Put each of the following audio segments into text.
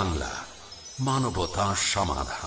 বাংলা মানবতা সমাধান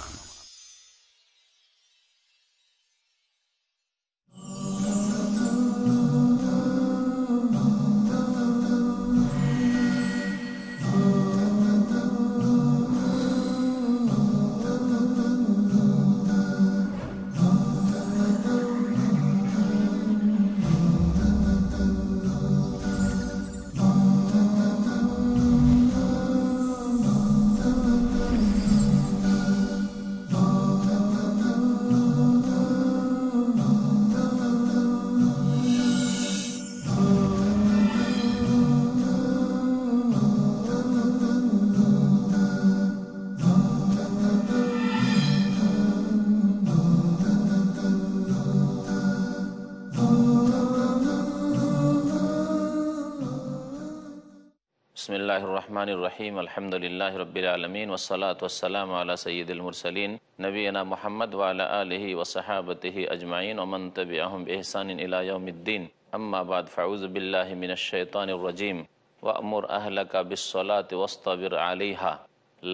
बिस्मिल्लाहिर्रहमानिर्रहीम अल्हम्दुलिल्लाहि रब्बिल आलमीन वस्सलातु वस्सलामु अला सय्यिदिल मुरसलीन नबीना मुहम्मद व अला आलिहि व सहाबतिहि अजमाइन व मन तबिअहुम बिइहसान इला यौमिद्दीन अम्मा बाद फऊज बिल्लाहि मिनश शैतानिर रजीम वअमुर अहलका बिस्सलाति वस्ताबिर अलैहा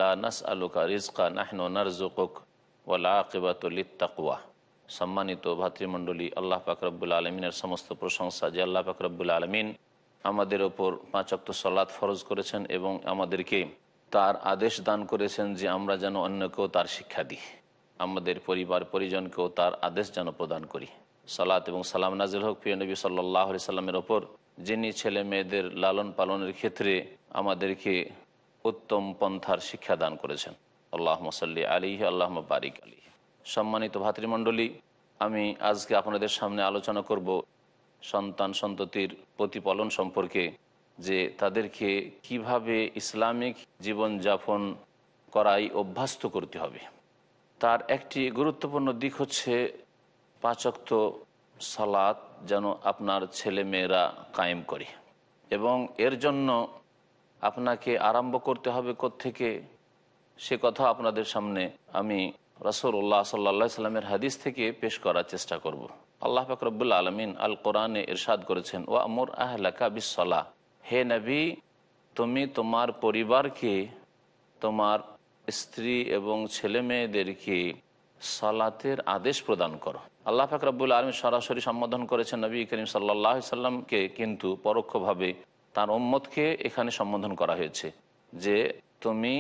ला नसअलुका रिज़्का नहनु नरज़ुकुक वल आकिबातु लित्तक़वा সম্মানিত ভাতৃমণ্ডলী আল্লাহ পাক রব্বুল আলমিনের সমস্ত প্রশংসা যে আল্লাহ পাক রব্বুল আলমিন আমাদের ওপর পাঁচক্ত সলাৎ ফরজ করেছেন এবং আমাদেরকে তার আদেশ দান করেছেন যে আমরা যেন অন্যকেও তার শিক্ষা দিই আমাদের পরিবার পরিজনকেও তার আদেশ যেন প্রদান করি সালাত এবং সালাম নাজিল হক পিয় নবী সাল্লাহ সাল্লামের ওপর যিনি ছেলে মেয়েদের লালন পালনের ক্ষেত্রে আমাদেরকে উত্তম পন্থার শিক্ষা দান করেছেন আল্লাহ মসল্লি আলী আল্লাহ বারিক আলী সম্মানিত ভাতৃমণ্ডলী আমি আজকে আপনাদের সামনে আলোচনা করব সন্তান সন্ততির প্রতিপালন সম্পর্কে যে তাদেরকে কিভাবে ইসলামিক জীবন যাপন করাই অভ্যস্ত করতে হবে তার একটি গুরুত্বপূর্ণ দিক হচ্ছে পাচক্ত সালাত যেন আপনার ছেলেমেয়েরা কায়েম করে এবং এর জন্য আপনাকে আরম্ভ করতে হবে থেকে সে কথা আপনাদের সামনে আমি রসুল্লাহ সাল্লা সাল্লামের হাদিস থেকে পেশ করার চেষ্টা করব আল্লাহ ফাকরবুল আলমিন আল কোরআনে ইরশাদ করেছেন ও আমর আহলাকা বিসলা হে নবী তুমি তোমার পরিবারকে তোমার স্ত্রী এবং ছেলে মেয়েদেরকে সালাতের আদেশ প্রদান করো আল্লাহ ফাকরবুল আলমী সরাসরি সম্বোধন করেছেন নবী করিম সাল্লাহ সাল্লামকে কিন্তু পরোক্ষভাবে তার ওম্মতকে এখানে সম্বোধন করা হয়েছে যে তুমি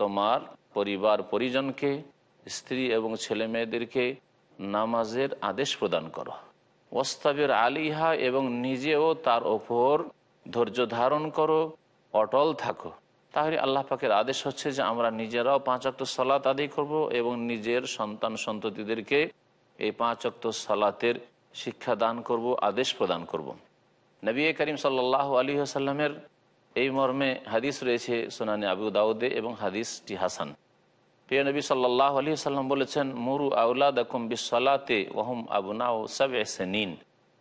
তোমার পরিবার পরিজনকে স্ত্রী এবং ছেলে মেয়েদেরকে নামাজের আদেশ প্রদান করো ওস্তাবের আলিহা এবং নিজেও তার ওপর ধৈর্য ধারণ করো অটল থাকো তাহলে আল্লাহ পাকের আদেশ হচ্ছে যে আমরা নিজেরাও পাঁচ অক্ত সলাত আদায় করব এবং নিজের সন্তান সন্ততিদেরকে এই পাঁচ অক্ত সলাতের শিক্ষা দান করব আদেশ প্রদান করব। নবী করিম সাল্লাহ আলী আসাল্লামের এই মর্মে হাদিস রয়েছে সোনানি আবু দাউদে এবং হাদিসটি হাসান প্রিয় নবী সাল্লাহ আলী সাল্লাম বলেছেন মুরু আউলা দেখুম বিশ্বালাতে ওহম আবনা ও নিন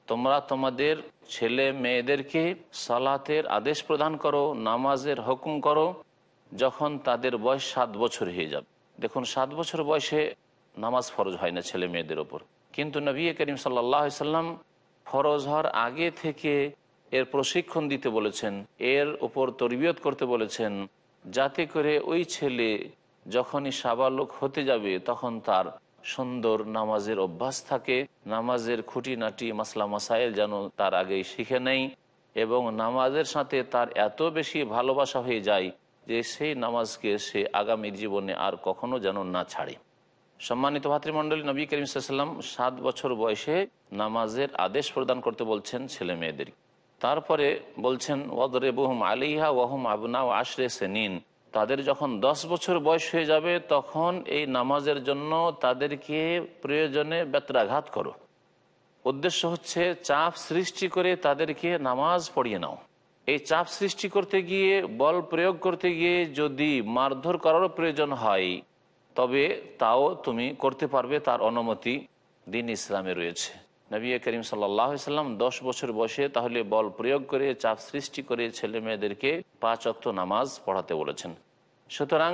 তোমরা তোমাদের ছেলে মেয়েদেরকে সালাতের আদেশ প্রদান করো নামাজের হুকুম করো যখন তাদের বয়স সাত বছর হয়ে যাবে দেখুন সাত বছর বয়সে নামাজ ফরজ হয় না ছেলে মেয়েদের ওপর কিন্তু নবী করিম সাল্লাহ সাল্লাম ফরজ হওয়ার আগে থেকে এর প্রশিক্ষণ দিতে বলেছেন এর ওপর তরবিয়ত করতে বলেছেন যাতে করে ওই ছেলে যখনই সাবালক হতে যাবে তখন তার সুন্দর নামাজের অভ্যাস থাকে নামাজের খুঁটিনাটি মাসলা মাসাইল যেন তার আগেই শিখে নেই এবং নামাজের সাথে তার এত বেশি ভালোবাসা হয়ে যায় যে সেই নামাজকে সে আগামী জীবনে আর কখনো যেন না ছাড়ে সম্মানিত ভাতৃমণ্ডলী নবী করিম সাল্লাম সাত বছর বয়সে নামাজের আদেশ প্রদান করতে বলছেন ছেলে মেয়েদের তারপরে বলছেন ওদরে বহুম আলিহা ওহম আবনা আশরে সেনিন তাদের যখন দশ বছর বয়স হয়ে যাবে তখন এই নামাজের জন্য তাদেরকে প্রয়োজনে ব্যত্রাঘাত করো উদ্দেশ্য হচ্ছে চাপ সৃষ্টি করে তাদেরকে নামাজ পড়িয়ে নাও এই চাপ সৃষ্টি করতে গিয়ে বল প্রয়োগ করতে গিয়ে যদি মারধর করারও প্রয়োজন হয় তবে তাও তুমি করতে পারবে তার অনুমতি দিন ইসলামে রয়েছে নবী করিম সাল্লাম দশ বছর বসে তাহলে বল প্রয়োগ করে চাপ সৃষ্টি করে ছেলে মেয়েদেরকে পাঁচ অক্ত নামাজ পড়াতে বলেছেন সুতরাং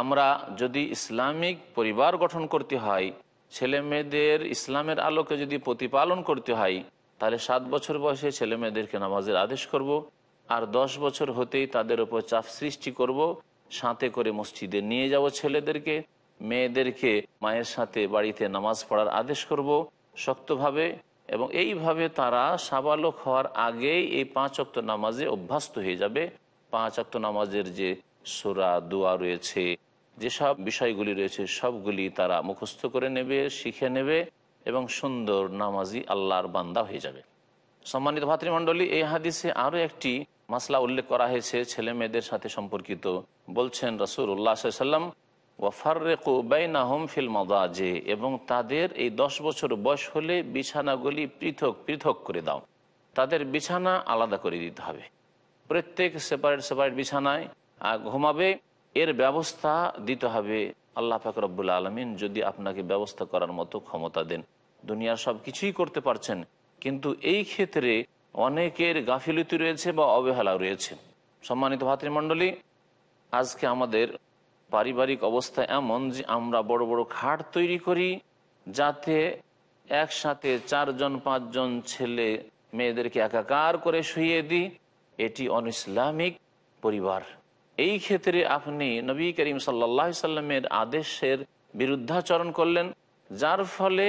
আমরা যদি ইসলামিক পরিবার গঠন করতে হয় ছেলে মেয়েদের ইসলামের আলোকে যদি প্রতিপালন করতে হয় তাহলে সাত বছর বয়সে ছেলে মেয়েদেরকে নামাজের আদেশ করব। আর দশ বছর হতেই তাদের উপর চাপ সৃষ্টি করব। সাঁতে করে মসজিদে নিয়ে যাব ছেলেদেরকে মেয়েদেরকে মায়ের সাথে বাড়িতে নামাজ পড়ার আদেশ করব শক্তভাবে এবং এইভাবে তারা সাবালক হওয়ার আগেই এই পাঁচ অক্ত নামাজে অভ্যস্ত হয়ে যাবে পাঁচ অক্ত নামাজের যে সোরা দোয়া রয়েছে যেসব বিষয়গুলি রয়েছে সবগুলি তারা মুখস্থ করে নেবে শিখে নেবে এবং সুন্দর নামাজি আল্লাহর বান্দা হয়ে যাবে সম্মানিত ভাতৃমণ্ডলী এই হাদিসে আরও একটি মাসলা উল্লেখ করা হয়েছে ছেলে মেয়েদের সাথে সম্পর্কিত বলছেন রসুল উল্লাহ সাল্লাম ওয়াফারেকু হোম ফিল মদাজে এবং তাদের এই দশ বছর বয়স হলে বিছানাগুলি পৃথক পৃথক করে দাও তাদের বিছানা আলাদা করে দিতে হবে প্রত্যেক সেপারেট সেপারেট বিছানায় ঘুমাবে এর ব্যবস্থা দিতে হবে আল্লাহ ফাকরবুল আলমিন যদি আপনাকে ব্যবস্থা করার মতো ক্ষমতা দেন দুনিয়ার সব কিছুই করতে পারছেন কিন্তু এই ক্ষেত্রে অনেকের গাফিলতি রয়েছে বা অবহেলা রয়েছে সম্মানিত ভাতৃমণ্ডলী আজকে আমাদের পারিবারিক অবস্থা এমন যে আমরা বড় বড় খাট তৈরি করি যাতে একসাথে চারজন পাঁচজন ছেলে মেয়েদেরকে একাকার করে শুয়ে দিই এটি অনইসলামিক পরিবার এই ক্ষেত্রে আপনি নবী করিম সাল্লাহ সাল্লামের আদেশের বিরুদ্ধাচরণ করলেন যার ফলে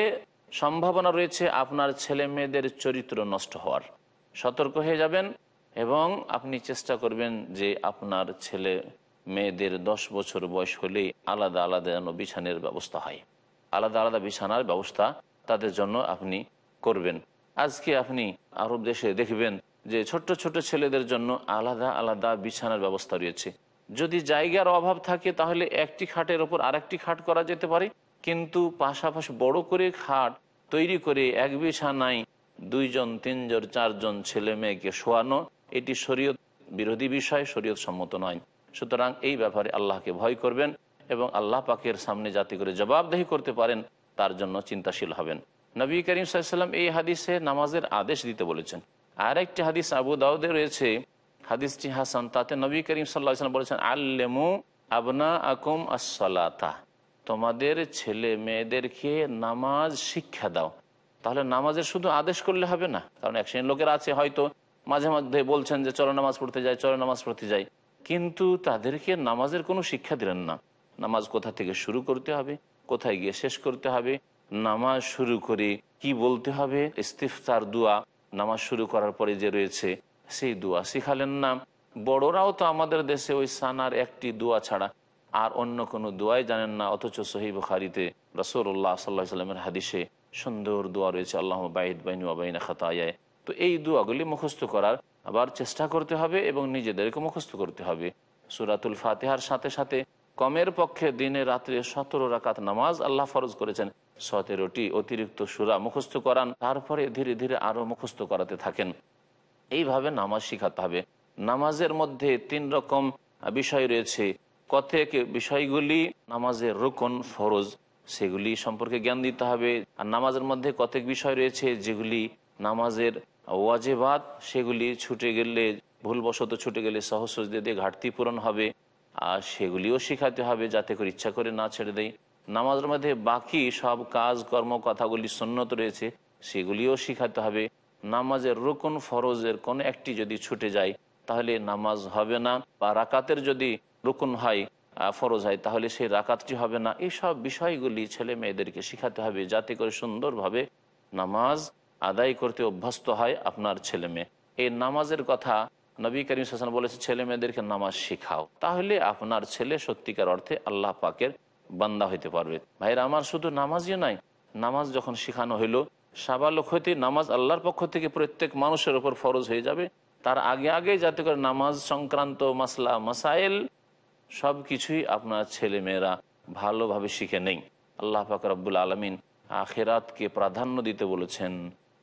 সম্ভাবনা রয়েছে আপনার ছেলে মেয়েদের চরিত্র নষ্ট হওয়ার সতর্ক হয়ে যাবেন এবং আপনি চেষ্টা করবেন যে আপনার ছেলে মেয়েদের দশ বছর বয়স হলেই আলাদা আলাদা যেন বিছানের ব্যবস্থা হয় আলাদা আলাদা বিছানার ব্যবস্থা তাদের জন্য আপনি করবেন আজকে আপনি আরব দেশে দেখবেন যে ছোট্ট ছোট ছেলেদের জন্য আলাদা আলাদা বিছানার ব্যবস্থা রয়েছে যদি জায়গার অভাব থাকে তাহলে একটি খাটের ওপর আরেকটি খাট করা যেতে পারে কিন্তু পাশাপাশি বড় করে খাট তৈরি করে এক বিছানায় দুইজন তিনজন চারজন ছেলে মেয়েকে শোয়ানো এটি শরীয়ত বিরোধী বিষয় শরীয়ত সম্মত নয় সুতরাং এই ব্যাপারে আল্লাহকে ভয় করবেন এবং আল্লাহ পাকের সামনে জাতি করে জবাবদেহি করতে পারেন তার জন্য চিন্তাশীল হবেন নবী করিম সাল্লাম এই হাদিসে নামাজের আদেশ দিতে বলেছেন আর একটি হাদিস আবু দাউদে রয়েছে হাদিসটি হাসান তাতে নবী করিম সাল্লাহ বলেছেন আল্লেমু আবনা আকুম আসলাতা তোমাদের ছেলে মেয়েদেরকে নামাজ শিক্ষা দাও তাহলে নামাজের শুধু আদেশ করলে হবে না কারণ এক শ্রেণীর লোকের আছে হয়তো মাঝে মধ্যে বলছেন যে চলো নামাজ পড়তে যাই চলো নামাজ পড়তে যাই কিন্তু তাদেরকে নামাজের কোনো শিক্ষা দিলেন না নামাজ কোথা থেকে শুরু করতে হবে কোথায় গিয়ে শেষ করতে হবে নামাজ শুরু করে কি বলতে হবে ইস্তিফতার দোয়া নামাজ শুরু করার পরে যে রয়েছে সেই দোয়া শিখালেন না বড়রাও তো আমাদের দেশে ওই সানার একটি দোয়া ছাড়া আর অন্য কোনো দোয়াই জানেন না অথচ সহিব খারিতে রসোরল্লাহ সাল্লাহ সাল্লামের হাদিসে সুন্দর দোয়া রয়েছে আল্লাহ বাইদ বাইন আবাইনা খাতায় তো এই দোয়াগুলি মুখস্থ করার আবার চেষ্টা করতে হবে এবং নিজেদেরকে মুখস্থ করতে হবে সুরাতুল ফাতেহার সাথে সাথে কমের পক্ষে দিনে রাত্রে সতেরো রাকাত নামাজ আল্লাহ ফরজ করেছেন সতেরোটি অতিরিক্ত সুরা মুখস্থ করান তারপরে ধীরে ধীরে আরও মুখস্থ করাতে থাকেন এইভাবে নামাজ শিখাতে হবে নামাজের মধ্যে তিন রকম বিষয় রয়েছে কতেক বিষয়গুলি নামাজের রোকন ফরজ সেগুলি সম্পর্কে জ্ঞান দিতে হবে আর নামাজের মধ্যে কতক বিষয় রয়েছে যেগুলি নামাজের ওয়াজেবাদ সেগুলি ছুটে গেলে ভুলবশত ছুটে গেলে সহসজ দিয়ে ঘাটতি পূরণ হবে আর সেগুলিও শিখাতে হবে যাতে করে ইচ্ছা করে না ছেড়ে দেয় নামাজের মধ্যে বাকি সব কাজ কর্ম কথাগুলি সন্ন্যত রয়েছে সেগুলিও শিখাতে হবে নামাজের রোকন ফরজের কোন একটি যদি ছুটে যায় তাহলে নামাজ হবে না বা রাকাতের যদি রোকন হয় ফরজ হয় তাহলে সেই রাকাতটি হবে না এইসব বিষয়গুলি ছেলে মেয়েদেরকে শিখাতে হবে যাতে করে সুন্দরভাবে নামাজ আদায় করতে অভ্যস্ত হয় আপনার ছেলে মেয়ে এই নামাজের কথা নবী করিম হাসান বলেছে ছেলে মেয়েদেরকে নামাজ শিখাও তাহলে আপনার ছেলে সত্যিকার অর্থে আল্লাহ পাকের বান্দা হইতে পারবে ভাইরা আমার শুধু নামাজই নাই নামাজ যখন শেখানো হইলো লোক হইতে নামাজ আল্লাহর পক্ষ থেকে প্রত্যেক মানুষের ওপর ফরজ হয়ে যাবে তার আগে আগে যাতে করে নামাজ সংক্রান্ত মাসলা মাসাইল সব কিছুই আপনার ছেলেমেয়েরা ভালোভাবে শিখে নেই আল্লাহ পাক রব্বুল আলমিন আখেরাতকে প্রাধান্য দিতে বলেছেন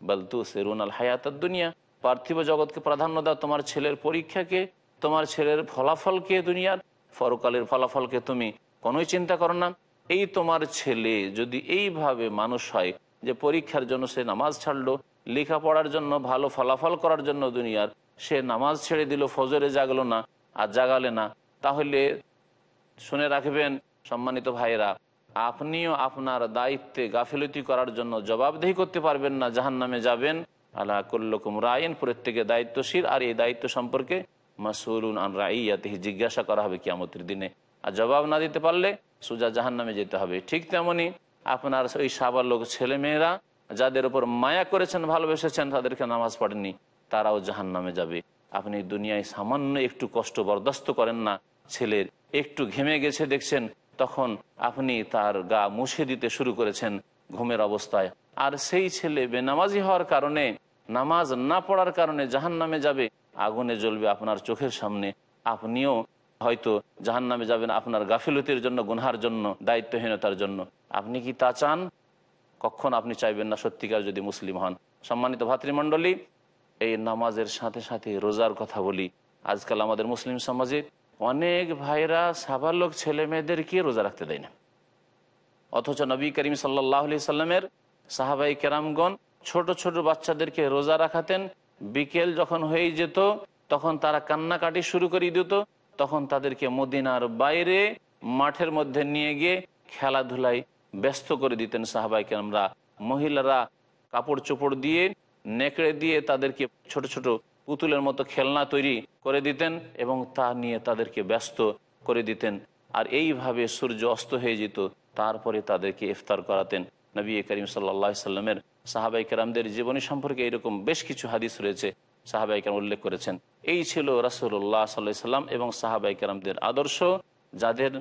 বলতু সেরুন আল হায়াতার দুনিয়া পার্থিব জগৎকে প্রাধান্য দাও তোমার ছেলের পরীক্ষাকে তোমার ছেলের ফলাফলকে দুনিয়ার ফরকালের ফলাফলকে তুমি কোনোই চিন্তা করো না এই তোমার ছেলে যদি এইভাবে মানুষ হয় যে পরীক্ষার জন্য সে নামাজ ছাড়লো লেখাপড়ার জন্য ভালো ফলাফল করার জন্য দুনিয়ার সে নামাজ ছেড়ে দিল ফজরে জাগলো না আর জাগালে না তাহলে শুনে রাখবেন সম্মানিত ভাইরা আপনিও আপনার দায়িত্বে গাফিলতি করার জন্য জবাবদেহি করতে পারবেন না জাহান নামে যাবেন আল্লাহ কল্লকুম রায়ন প্রত্যেকে দায়িত্বশীল আর এই দায়িত্ব সম্পর্কে মাসুল আন রাইয়াতে জিজ্ঞাসা করা হবে কিয়ামতের দিনে আর জবাব না দিতে পারলে সুজা জাহান নামে যেতে হবে ঠিক তেমনি আপনার ওই সাবার লোক ছেলেমেয়েরা যাদের উপর মায়া করেছেন ভালোবেসেছেন তাদেরকে নামাজ পড়েনি তারাও জাহান নামে যাবে আপনি দুনিয়ায় সামান্য একটু কষ্ট বরদাস্ত করেন না ছেলের একটু ঘেমে গেছে দেখছেন তখন আপনি তার গা মুছে দিতে শুরু করেছেন ঘুমের অবস্থায় আর সেই ছেলে বেনামাজি হওয়ার কারণে নামাজ না পড়ার কারণে জাহান নামে যাবে আগুনে জ্বলবে আপনার চোখের সামনে আপনিও হয়তো জাহান নামে যাবেন আপনার গাফিলতির জন্য গুনহার জন্য দায়িত্বহীনতার জন্য আপনি কি তা চান কখন আপনি চাইবেন না সত্যিকার যদি মুসলিম হন সম্মানিত ভাতৃমণ্ডলী এই নামাজের সাথে সাথে রোজার কথা বলি আজকাল আমাদের মুসলিম সমাজে অনেক ভাইরা লোক ছেলে মেয়েদেরকে রোজা রাখতে দেয় না অথচ নবী করিম সাল্লাহ আলি সাল্লামের সাহাবাই কেরামগণ ছোট ছোট বাচ্চাদেরকে রোজা রাখাতেন বিকেল যখন হয়ে যেত তখন তারা কান্নাকাটি শুরু করে দিত তখন তাদেরকে মদিনার বাইরে মাঠের মধ্যে নিয়ে গিয়ে খেলাধুলায় ব্যস্ত করে দিতেন সাহাবাইকে আমরা মহিলারা কাপড় চোপড় দিয়ে নেকড়ে দিয়ে তাদেরকে ছোট ছোট পুতুলের মতো খেলনা তৈরি করে দিতেন এবং তা নিয়ে তাদেরকে ব্যস্ত করে দিতেন আর এইভাবে সূর্য অস্ত হয়ে যেত তারপরে তাদেরকে ইফতার করাতেন নবী করিম সাল্লা সাল্লামের সাহাবাই কেরামদের জীবনী সম্পর্কে এরকম বেশ কিছু হাদিস রয়েছে সাহাবাইকার উল্লেখ করেছেন এই ছিল রাসুল্লাহ সাল্লাম এবং সাহাবাইকারদের আদর্শ যাদের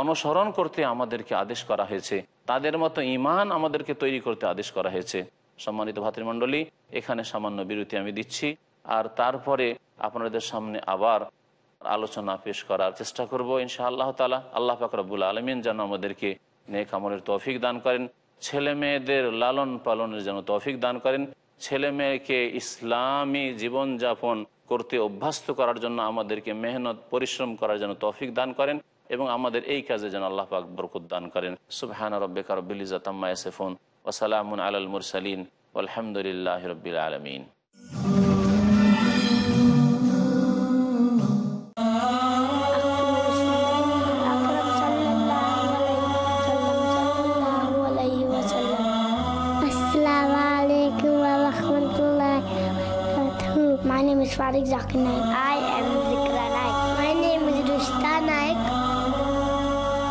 অনুসরণ করতে আমাদেরকে আদেশ করা হয়েছে তাদের মতো ইমান আমাদেরকে তৈরি করতে আদেশ করা হয়েছে সম্মানিত ভাতৃমণ্ডলী এখানে সামান্য বিরতি আমি দিচ্ছি আর তারপরে আপনাদের সামনে আবার আলোচনা পেশ করার চেষ্টা করব ইনশা আল্লাহ তালা আল্লাহ ফাকরাবুল আলমিন যেন আমাদেরকে নেক আমলের তৌফিক দান করেন ছেলে মেয়েদের লালন পালনের যেন তৌফিক দান করেন ছেলে মেয়েকে ইসলামী জীবনযাপন করতে অভ্যস্ত করার জন্য আমাদেরকে মেহনত পরিশ্রম করার জন্য তৌফিক দান করেন এবং আমাদের এই কাজে যেন আল্লাহ পাক বরকুত দান করেন সুবহান রব্বিকা রব্বিল আম্মা ইয়াসিফুন ওয়া সালামুন আলাল মুরসালিন ওয়াল হামদুলিল্লাহি রাব্বিল আলামিন Tariq Zakir I am Zikra Naik. My name is Rushta Naik.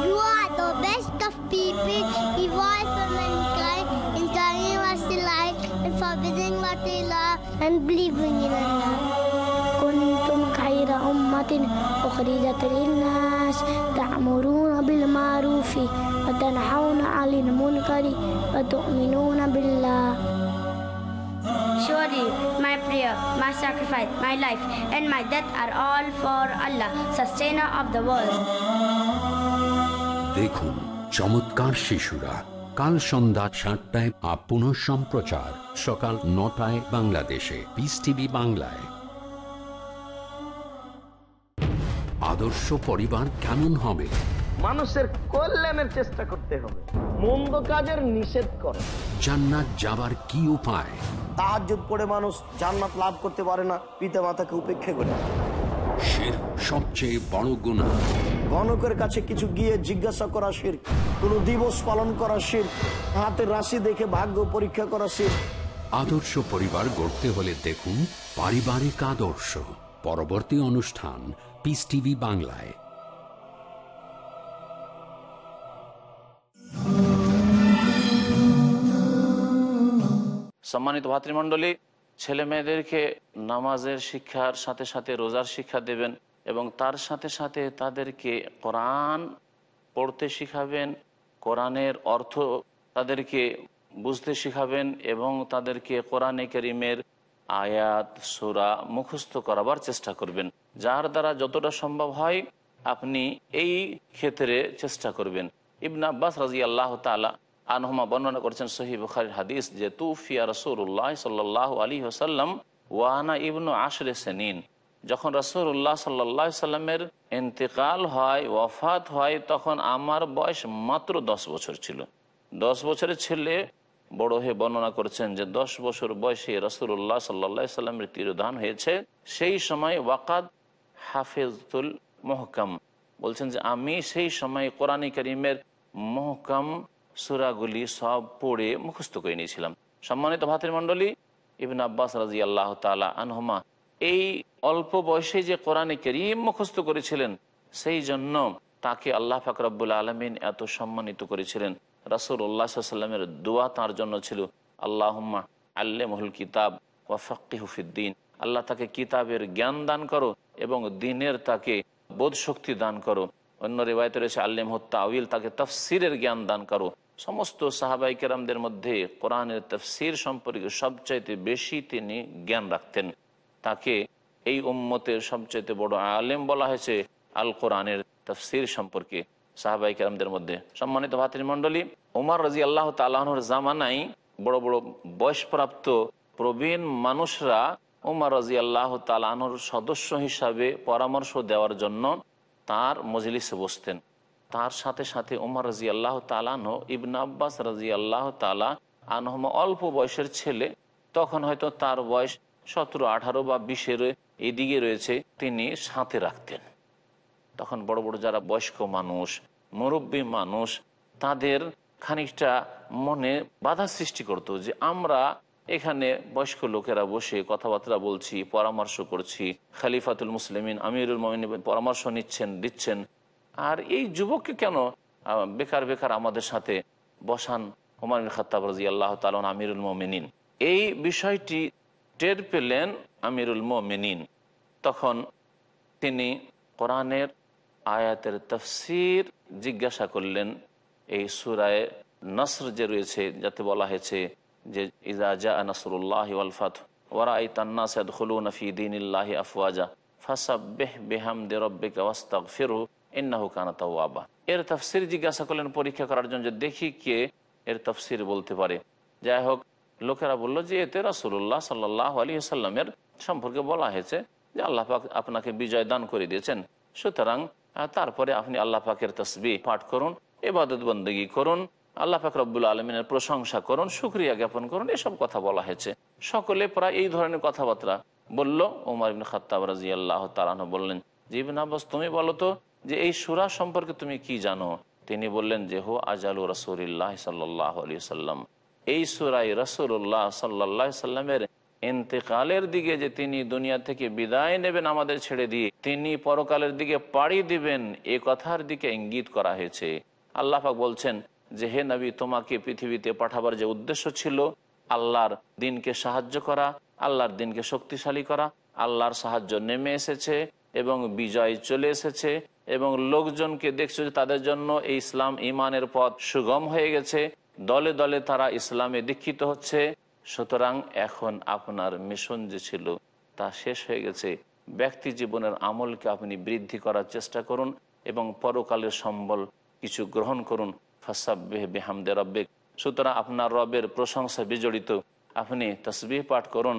You are the best of people, evolved for mankind, enjoying what they like, and forbidding what they love, and believing in Allah. كنتم خير أمة أخرجت للناس تَعْمُرُونَ بالمعروف وتنحون عن المنكر وتؤمنون بالله. Surely My sacrifice, my life, and my death are all for Allah, sustainer of the world. দেখুন চমৎকার শিশুরা কাল সন্ধ্যা সাতটায় আপন সম্প্রচার সকাল নটায় বাংলাদেশে পিস টিভি বাংলায় আদর্শ পরিবার কেমন হবে মানুষের কল্যাণের চেষ্টা করতে হবে মন্দ কাজের নিষেধ করে জান্নাত যাবার কি উপায় তাহাজুদ পড়ে মানুষ জান্নাত লাভ করতে পারে না পিতা মাতাকে উপেক্ষা করে শির সবচেয়ে বড় গুণা গণকের কাছে কিছু গিয়ে জিজ্ঞাসা করা শির কোনো দিবস পালন করা শির হাতের রাশি দেখে ভাগ্য পরীক্ষা করা শির আদর্শ পরিবার গড়তে হলে দেখুন পারিবারিক আদর্শ পরবর্তী অনুষ্ঠান পিস টিভি বাংলায় সম্মানিত ভাতৃমণ্ডলী ছেলে মেয়েদেরকে নামাজের শিক্ষার সাথে সাথে রোজার শিক্ষা দেবেন এবং তার সাথে সাথে তাদেরকে কোরআন পড়তে শিখাবেন কোরআনের অর্থ তাদেরকে বুঝতে শিখাবেন এবং তাদেরকে কোরআনে করিমের আয়াত সুরা মুখস্থ করাবার চেষ্টা করবেন যার দ্বারা যতটা সম্ভব হয় আপনি এই ক্ষেত্রে চেষ্টা করবেন ইবন আব্বাস রাজি আল্লাহ তালা আনহুমা বর্ণনা করেছেন সহি বুখারির হাদিস যে তুফিয়া রসুল্লাহ সাল্লাহ আলী ওসাল্লাম ওয়ানা ইবনু আশরে সেনিন যখন রসুল্লাহ সাল্লাহ সাল্লামের ইন্তেকাল হয় ওয়াফাত হয় তখন আমার বয়স মাত্র দশ বছর ছিল দশ বছরের ছেলে বড় হয়ে বর্ণনা করেছেন যে দশ বছর বয়সে রসুল্লাহ সাল্লা সাল্লামের তিরোধান হয়েছে সেই সময় ওয়াকাদ হাফেজুল মহকাম বলছেন যে আমি সেই সময় কোরআন করিমের মহকাম সুরাগুলি সব পড়ে মুখস্থ করে নিয়েছিলাম সম্মানিত ভাতের ভাতৃমণ্ডলী ইবিন আব্বাস রাজি আল্লাহ তালা আনহমা এই অল্প বয়সে যে কোরআনে কেরিম মুখস্থ করেছিলেন সেই জন্য তাকে আল্লাহ ফাকরাবুল আলমিন এত সম্মানিত করেছিলেন রাসুল উল্লাহ সাল্লামের দোয়া তার জন্য ছিল আল্লাহম্মা আল্লেমহুল কিতাব ও ওয়াফাক্কি হুফিদ্দিন আল্লাহ তাকে কিতাবের জ্ঞান দান করো এবং দিনের তাকে বোধ শক্তি দান করো অন্য রেবায়তে রয়েছে আল্লেম হত্যা আউল তাকে তফসিরের জ্ঞান দান করো সমস্ত সাহাবাই কেরামদের মধ্যে কোরআনের তফসির সম্পর্কে সবচাইতে বেশি তিনি জ্ঞান রাখতেন তাকে এই উম্মতের সবচাইতে বড় আলেম বলা হয়েছে আল কোরআনের তফসির সম্পর্কে সাহাবাই কেরামদের মধ্যে সম্মানিত ভাতৃমণ্ডলী উমার রাজি আল্লাহ তালাহর জামানাই বড় বড় বয়সপ্রাপ্ত প্রবীণ মানুষরা উমার রাজি আল্লাহ তালাহর সদস্য হিসাবে পরামর্শ দেওয়ার জন্য তার মজলিসে বসতেন তার সাথে সাথে উমর রাজি আল্লাহ তালানহ ইবন আব্বাস রাজি আল্লাহ তালা আনহমা অল্প বয়সের ছেলে তখন হয়তো তার বয়স সতেরো আঠারো বা বিশের এদিকে রয়েছে তিনি সাথে রাখতেন তখন বড় বড় যারা বয়স্ক মানুষ মুরব্বী মানুষ তাদের খানিকটা মনে বাধা সৃষ্টি করত যে আমরা এখানে বয়স্ক লোকেরা বসে কথাবার্তা বলছি পরামর্শ করছি খালিফাতুল মুসলিমিন আমিরুল মমিন পরামর্শ নিচ্ছেন দিচ্ছেন আর এই যুবককে কেন বেকার বেকার আমাদের সাথে বসান হুমায়ুন খাতাব রাজি আল্লাহ তালন আমিরুল মোমেনিন এই বিষয়টি টের পেলেন আমিরুল মোমেনিন তখন তিনি কোরআনের আয়াতের তফসির জিজ্ঞাসা করলেন এই সুরায় নসর যে রয়েছে যাতে বলা হয়েছে যে ইজাজা নসরুল্লাহ আলফাত ওয়ারাই তান্না সদ হলু নফি দিন আফওয়াজা বেহ বেহাম দে রব্বে ওয়াস্তাক ফিরু এন্নাহু কানা তাও আবা এর তফসির জিজ্ঞাসা করলেন পরীক্ষা করার জন্য যে দেখি কে এর তফসির বলতে পারে যাই হোক লোকেরা বললো যে এতে রাসুল্লাহ সাল্লাহ আলী সাল্লামের সম্পর্কে বলা হয়েছে যে আল্লাহ পাক আপনাকে বিজয় দান করে দিয়েছেন সুতরাং তারপরে আপনি আল্লাহ পাকের তসবি পাঠ করুন এবাদত বন্দী করুন আল্লাহ পাক রব্বুল আলমিনের প্রশংসা করুন সুক্রিয়া জ্ঞাপন করুন এসব কথা বলা হয়েছে সকলে প্রায় এই ধরনের কথাবার্তা বললো ওমর ইবিন রাজি আল্লাহ তালানো বললেন জীবন আব্বাস তুমি বলো তো যে এই সুরা সম্পর্কে তুমি কি জানো তিনি বললেন যে হো আজালু রসুল্লাহ সাল্লাহ আলী সাল্লাম এই সুরাই রসুল্লাহ সাল্লাহ সাল্লামের ইন্তেকালের দিকে যে তিনি দুনিয়া থেকে বিদায় নেবেন আমাদের ছেড়ে দিয়ে তিনি পরকালের দিকে পাড়ি দিবেন এ কথার দিকে ইঙ্গিত করা হয়েছে আল্লাহাক বলছেন যে হে নবী তোমাকে পৃথিবীতে পাঠাবার যে উদ্দেশ্য ছিল আল্লাহর দিনকে সাহায্য করা আল্লাহর দিনকে শক্তিশালী করা আল্লাহর সাহায্য নেমে এসেছে এবং বিজয় চলে এসেছে এবং লোকজনকে দেখছো যে তাদের জন্য এই ইসলাম ইমানের পথ সুগম হয়ে গেছে দলে দলে তারা ইসলামে দীক্ষিত হচ্ছে সুতরাং এখন আপনার মিশন যে ছিল তা শেষ হয়ে গেছে ব্যক্তি জীবনের আমলকে আপনি বৃদ্ধি করার চেষ্টা করুন এবং পরকালের সম্বল কিছু গ্রহণ করুন ফাসাব্বেহ রব্বেক সুতরাং আপনার রবের প্রশংসা বিজড়িত আপনি তসবিহ পাঠ করুন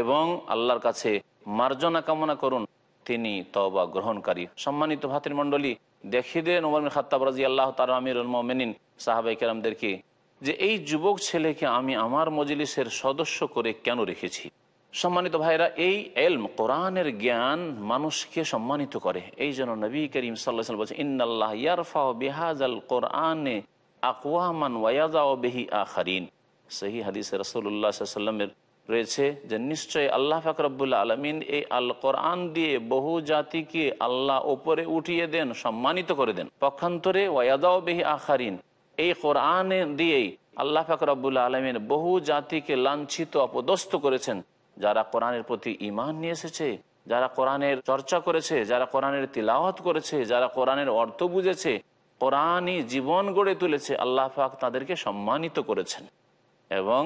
এবং আল্লাহর কাছে মার্জনা কামনা করুন তিনি তবা গ্রহণকারী সম্মানিত ভাতৃমণ্ডলী দেখিয়ে দিলেন ওমর খাতাব রাজি আল্লাহ তার আমির মেনিন সাহাবাই কেরামদেরকে যে এই যুবক ছেলেকে আমি আমার মজলিসের সদস্য করে কেন রেখেছি সম্মানিত ভাইরা এই এলম কোরআনের জ্ঞান মানুষকে সম্মানিত করে এই জন্য নবী করিম সাল্লাহ বলছে ইন্নআল্লাহ কোরআনে আকওয়ামান ওয়াজাও বেহি সেই হাদিস রসুল্লাহ সাল্লামের রয়েছে যে নিশ্চয়ই আল্লাহ ফাকরবুল্লা আলমিন এই আল কোরআন দিয়ে বহু জাতিকে আল্লাহ ওপরে উঠিয়ে দেন সম্মানিত করে দেন পক্ষান্তরে ওয়াদাও বেহি আখারিন এই কোরআন দিয়েই আল্লাহ ফাকরবুল্লা আলমিন বহু জাতিকে লাঞ্ছিত অপদস্থ করেছেন যারা কোরআনের প্রতি ইমান নিয়ে এসেছে যারা কোরআনের চর্চা করেছে যারা কোরআনের তিলাওয়াত করেছে যারা কোরআনের অর্থ বুঝেছে কোরআনই জীবন গড়ে তুলেছে আল্লাহ ফাক তাদেরকে সম্মানিত করেছেন এবং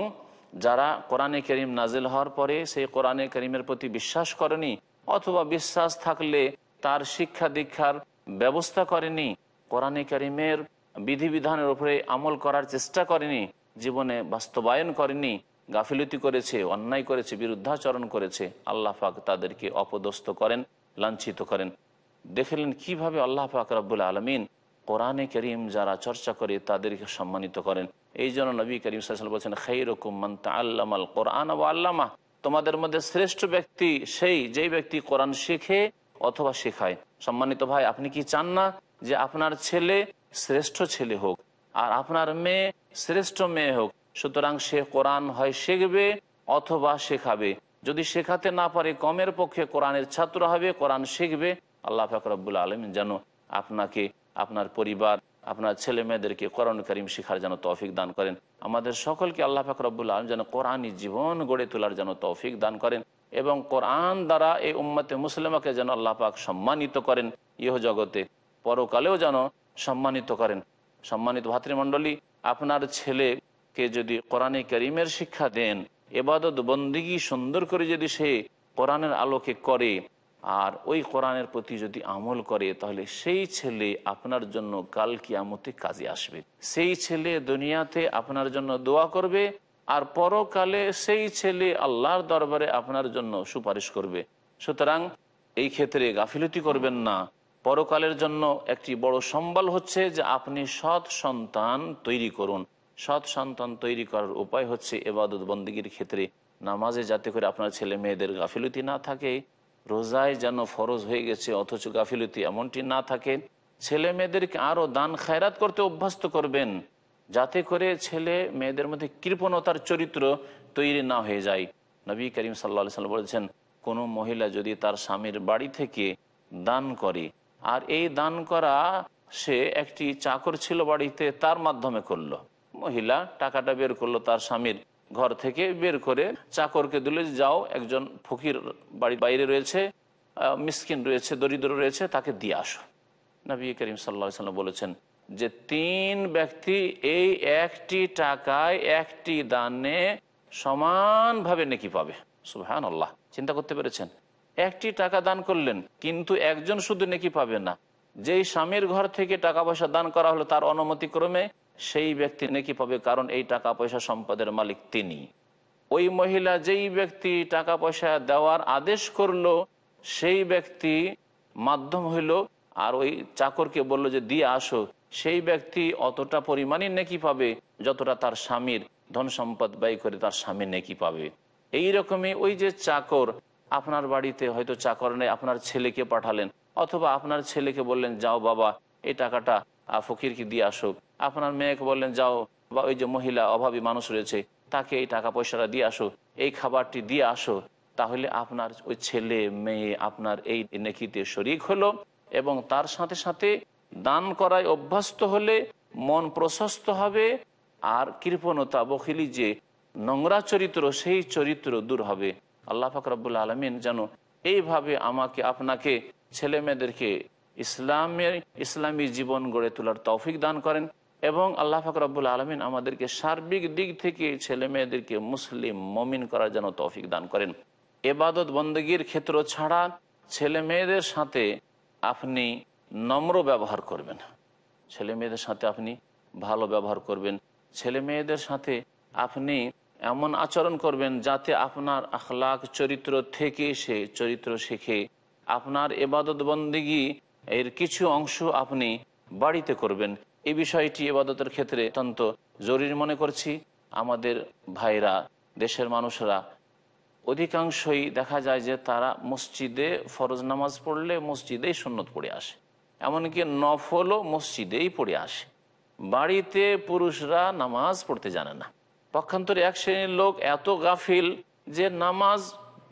যারা কোরআনে করিম নাজিল হওয়ার পরে সেই কোরআনে করিমের প্রতি বিশ্বাস করেনি অথবা বিশ্বাস থাকলে তার শিক্ষা দীক্ষার ব্যবস্থা করেনি কোরআনে করিমের বিধিবিধানের উপরে আমল করার চেষ্টা করেনি জীবনে বাস্তবায়ন করেনি গাফিলতি করেছে অন্যায় করেছে বিরুদ্ধাচরণ করেছে আল্লাহ পাক তাদেরকে অপদস্থ করেন লাঞ্ছিত করেন দেখলেন কিভাবে আল্লাহ পাক রব্বুল আলমিন কোরআনে করিম যারা চর্চা করে তাদেরকে সম্মানিত করেন এই জন্য নবী করিম সাল বলছেন খৈ আল্লাম আল কোরআন ও আল্লামা তোমাদের মধ্যে শ্রেষ্ঠ ব্যক্তি সেই যেই ব্যক্তি কোরআন শিখে অথবা শেখায় সম্মানিত ভাই আপনি কি চান না যে আপনার ছেলে শ্রেষ্ঠ ছেলে হোক আর আপনার মেয়ে শ্রেষ্ঠ মেয়ে হোক সুতরাং সে কোরআন হয় শিখবে অথবা শেখাবে যদি শেখাতে না পারে কমের পক্ষে কোরআনের ছাত্র হবে কোরআন শিখবে আল্লাহ ফাকরাবুল আলম যেন আপনাকে আপনার পরিবার আপনার ছেলে মেয়েদেরকে কোরআন করিম শিখার যেন তৌফিক দান করেন আমাদের সকলকে আল্লাহ ফাকরাবুল আলম যেন কোরআনই জীবন গড়ে তোলার যেন তৌফিক দান করেন এবং কোরআন দ্বারা এই উম্মতে মুসলিমাকে যেন আল্লাহ পাক সম্মানিত করেন ইহ জগতে পরকালেও যেন সম্মানিত করেন সম্মানিত ভাতৃমণ্ডলী আপনার ছেলেকে যদি কোরআনে করিমের শিক্ষা দেন এবাদত বন্দিগি সুন্দর করে যদি সে কোরআনের আলোকে করে আর ওই কোরআনের প্রতি যদি আমল করে তাহলে সেই ছেলে আপনার জন্য কাল কিয়ামতে কাজে আসবে সেই ছেলে দুনিয়াতে আপনার জন্য দোয়া করবে আর পরকালে সেই ছেলে আল্লাহর দরবারে আপনার জন্য সুপারিশ করবে সুতরাং এই ক্ষেত্রে গাফিলতি করবেন না পরকালের জন্য একটি বড় সম্বল হচ্ছে যে আপনি সৎ সন্তান তৈরি করুন সৎ সন্তান তৈরি করার উপায় হচ্ছে এবাদত বন্দীগীর ক্ষেত্রে নামাজে যাতে করে আপনার ছেলে মেয়েদের গাফিলতি না থাকে রোজায় যেন ফরজ হয়ে গেছে অথচ গাফিলতি এমনটি না থাকে ছেলে মেয়েদেরকে আরও দান খায়রাত করতে অভ্যস্ত করবেন যাতে করে ছেলে মেয়েদের মধ্যে কৃপণতার চরিত্র তৈরি না হয়ে যায় নবী করিম সাল্লা সাল্লাম বলেছেন কোনো মহিলা যদি তার স্বামীর বাড়ি থেকে দান করে আর এই দান করা সে একটি চাকর ছিল বাড়িতে তার মাধ্যমে করলো মহিলা টাকাটা বের করলো তার স্বামীর ঘর থেকে বের করে চাকরকে দিলে যাও একজন ফকির বাড়ির বাইরে রয়েছে মিসকিন রয়েছে দরিদ্র রয়েছে তাকে দিয়ে আসো নবী করিম সাল্লা সাল্লাম বলেছেন যে তিন ব্যক্তি এই একটি টাকায় একটি দানে সমানভাবে নেকি পাবে সুহান আল্লাহ চিন্তা করতে পেরেছেন একটি টাকা দান করলেন কিন্তু একজন শুধু নেকি পাবে না যেই স্বামীর ঘর থেকে টাকা পয়সা দান করা হলো তার অনুমতিক্রমে সেই ব্যক্তি নেকি পাবে কারণ এই টাকা পয়সা সম্পদের মালিক তিনি ওই মহিলা যেই ব্যক্তি টাকা পয়সা দেওয়ার আদেশ করলো সেই ব্যক্তি মাধ্যম হইল আর ওই চাকরকে বলল যে দিয়ে আসো সেই ব্যক্তি অতটা পরিমাণে নেকি পাবে যতটা তার স্বামীর ধন সম্পদ ব্যয় করে তার স্বামী নেকি পাবে এই রকমই ওই যে চাকর আপনার বাড়িতে হয়তো চাকর নেই আপনার ছেলেকে পাঠালেন অথবা আপনার ছেলেকে বললেন যাও বাবা এই টাকাটা ফকিরকে দিয়ে আসুক আপনার মেয়েকে বললেন যাও বা ওই যে মহিলা অভাবী মানুষ রয়েছে তাকে এই টাকা পয়সাটা দিয়ে আসো এই খাবারটি দিয়ে আসো তাহলে আপনার ওই ছেলে মেয়ে আপনার এই নেকিতে শরিক হলো এবং তার সাথে সাথে দান করায় অভ্যস্ত হলে মন প্রশস্ত হবে আর কৃপণতা বখিলি যে নোংরা চরিত্র সেই চরিত্র দূর হবে আল্লাহ ফাকরাবুল আলমিন যেন এইভাবে আমাকে আপনাকে ছেলে মেয়েদেরকে ইসলামের ইসলামী জীবন গড়ে তোলার তৌফিক দান করেন এবং আল্লাহ রব্বুল আলমিন আমাদেরকে সার্বিক দিক থেকে ছেলে মেয়েদেরকে মুসলিম মমিন করার জন্য তৌফিক দান করেন এবাদত বন্দগীর ক্ষেত্র ছাড়া ছেলে মেয়েদের সাথে আপনি নম্র ব্যবহার করবেন ছেলে মেয়েদের সাথে আপনি ভালো ব্যবহার করবেন ছেলে মেয়েদের সাথে আপনি এমন আচরণ করবেন যাতে আপনার আখলাখ চরিত্র থেকে সে চরিত্র শেখে আপনার এবাদত বন্দিগি এর কিছু অংশ আপনি বাড়িতে করবেন এই বিষয়টি এবাদতের ক্ষেত্রে অত্যন্ত জরুরি মনে করছি আমাদের ভাইরা দেশের মানুষরা অধিকাংশই দেখা যায় যে তারা মসজিদে ফরজ নামাজ পড়লে মসজিদেই সুন্নত পড়ে আসে এমনকি নফলও মসজিদেই পড়ে আসে বাড়িতে পুরুষরা নামাজ পড়তে জানে না পক্ষান্তরে এক শ্রেণীর লোক এত গাফিল যে নামাজ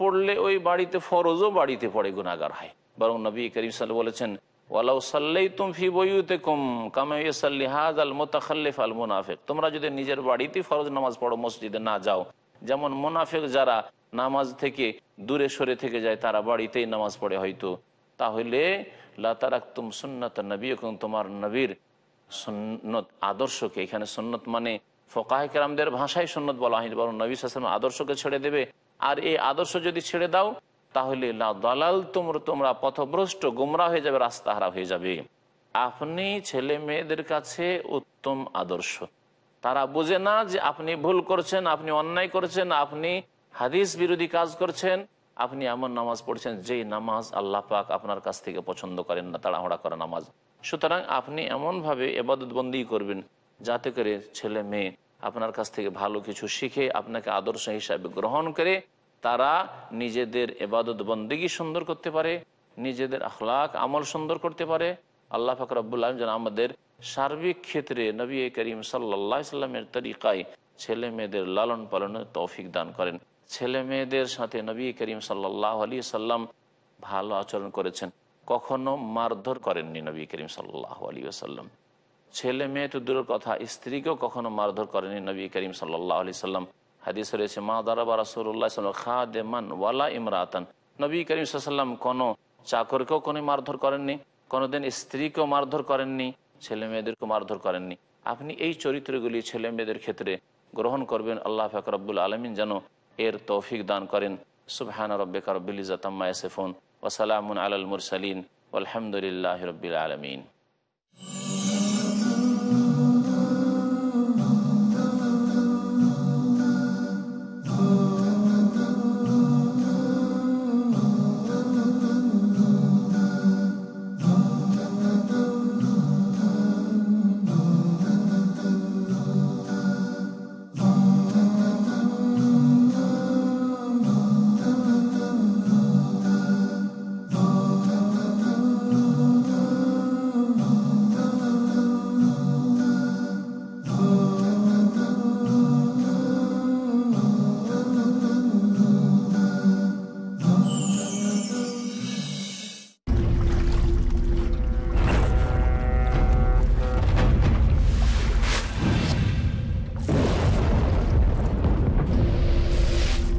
পড়লে ওই বাড়িতে ফরজও বাড়িতে পড়ে গুণাগার হয় বরং নবী করিম সাল বলেছেন তোমরা যদি নিজের বাড়িতে ফরজ নামাজ পড়ো মসজিদে না যাও যেমন মোনাফেক যারা নামাজ থেকে দূরে সরে থেকে যায় তারা বাড়িতেই নামাজ পড়ে হয়তো তাহলে লাতারাকুম সুন্নত নবী এবং তোমার নবীর সুন্নত আদর্শকে এখানে সুন্নত মানে ফোকাহামদের ভাষায় সুন্নত বলা হয়নি বরং নবী শাসন আদর্শকে ছেড়ে দেবে আর এই আদর্শ যদি ছেড়ে দাও তাহলে লা দালাল তোমরা তোমরা পথভ্রষ্ট গুমরা হয়ে যাবে রাস্তা হারা হয়ে যাবে আপনি ছেলে মেয়েদের কাছে উত্তম আদর্শ তারা বোঝে না যে আপনি ভুল করছেন আপনি অন্যায় করছেন আপনি হাদিস বিরোধী কাজ করছেন আপনি এমন নামাজ পড়ছেন যেই নামাজ আল্লাহ পাক আপনার কাছ থেকে পছন্দ করেন না তাড়াহড়া করা নামাজ সুতরাং আপনি এমনভাবে এবাদতবন্দি করবেন যাতে করে ছেলে মেয়ে আপনার কাছ থেকে ভালো কিছু শিখে আপনাকে আদর্শ হিসাবে গ্রহণ করে তারা নিজেদের এবাদত বন্দিগি সুন্দর করতে পারে নিজেদের আখলাক আমল সুন্দর করতে পারে আল্লাহ ফাকর আলম যেন আমাদের সার্বিক ক্ষেত্রে নবী করিম সাল্লা সাল্লামের তরিকায় ছেলে মেয়েদের লালন পালনের তৌফিক দান করেন ছেলে মেয়েদের সাথে নবী করিম সাল্লাহ আলী সাল্লাম ভালো আচরণ করেছেন কখনো মারধর করেননি নবী করিম সাল্লাহ আলী সাল্লাম ছেলে মেয়ে তো দূরের কথা স্ত্রীকেও কখনো মারধর করেনি নবী করিম সাল্লাহ আলি সাল্লাম হাদিস রয়েছে মা দারাবা রাসুল্লাহ মান ওয়ালা ইমরাতান নবী করিমসাল্লাম কোনো চাকরকেও কোনো মারধর করেননি কোনোদিন স্ত্রীকেও মারধর করেননি ছেলে মেয়েদেরকেও মারধর করেননি আপনি এই চরিত্রগুলি ছেলে মেয়েদের ক্ষেত্রে গ্রহণ করবেন আল্লাহ ফাকরাবুল আলমিন যেন এর তৌফিক দান করেন সুবহান রব্বিকা রব্বিল ইজাতাম্মা ইয়াসিফুন ওয়া সালামুন আলাল মুরসালিন ওয়াল হামদুলিল্লাহি রব্বিল আলামিন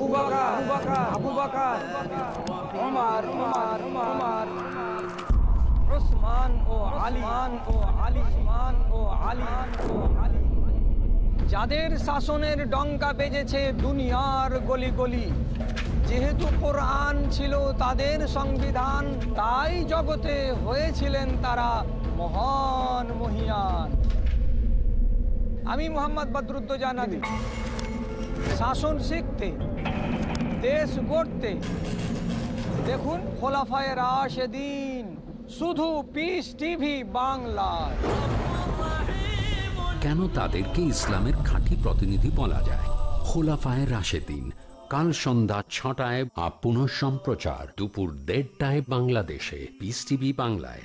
ও ও ও ও যাদের শাসনের ডঙ্কা বেজেছে দুনিয়ার গলি গলি যেহেতু কোরআন ছিল তাদের সংবিধান তাই জগতে হয়েছিলেন তারা মহান মহিয়ান আমি মোহাম্মদ বদরুদ্দ জানাদি শাসন শিখতে দেশ গড়তে দেখুন খোলাফায় রাশেদিন শুধু পিস টিভি বাংলায় কেন তাদেরকে ইসলামের খাঁটি প্রতিনিধি বলা যায় খোলাফায় রাশেদিন কাল সন্ধ্যা ছটায় আপ পুনঃ সম্প্রচার দুপুর দেড়টায় বাংলাদেশে পিস টিভি বাংলায়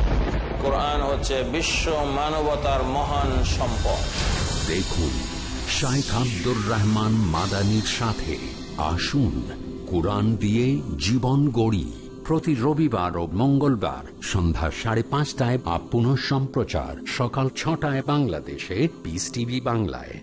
কোরআন হচ্ছে বিশ্ব মানবতার মহান সম্পদ দেখুন শাইখ আব্দুর রহমান মাদানির সাথে আসুন কোরআন দিয়ে জীবন গড়ি প্রতি রবিবার ও মঙ্গলবার সন্ধ্যা সাড়ে পাঁচটায় বা সম্প্রচার সকাল ছটায় বাংলাদেশে পিস টিভি বাংলায়